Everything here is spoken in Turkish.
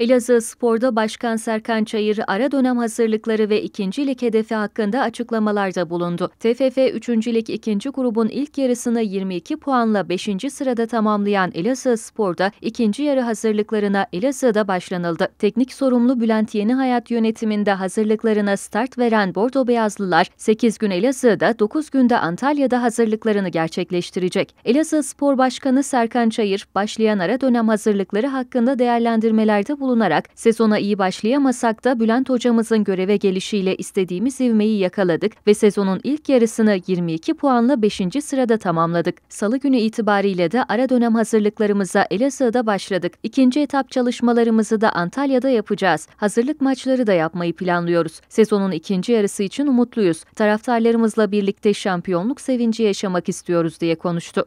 Elazığ Spor'da Başkan Serkan Çayır ara dönem hazırlıkları ve ikinci lig hedefi hakkında açıklamalarda bulundu. TFF 3. lig 2. grubun ilk yarısını 22 puanla 5. sırada tamamlayan Elazığ Spor'da ikinci yarı hazırlıklarına Elazığ'da başlanıldı. Teknik sorumlu Bülent Yeni Hayat yönetiminde hazırlıklarına start veren Bordo Beyazlılar 8 gün Elazığ'da 9 günde Antalya'da hazırlıklarını gerçekleştirecek. Elazığ Spor Başkanı Serkan Çayır başlayan ara dönem hazırlıkları hakkında değerlendirmelerde bulundu bulunarak sezona iyi başlayamasak da Bülent hocamızın göreve gelişiyle istediğimiz ivmeyi yakaladık ve sezonun ilk yarısını 22 puanla 5. sırada tamamladık. Salı günü itibariyle de ara dönem hazırlıklarımıza Elazığ'da başladık. İkinci etap çalışmalarımızı da Antalya'da yapacağız. Hazırlık maçları da yapmayı planlıyoruz. Sezonun ikinci yarısı için umutluyuz. Taraftarlarımızla birlikte şampiyonluk sevinci yaşamak istiyoruz diye konuştu.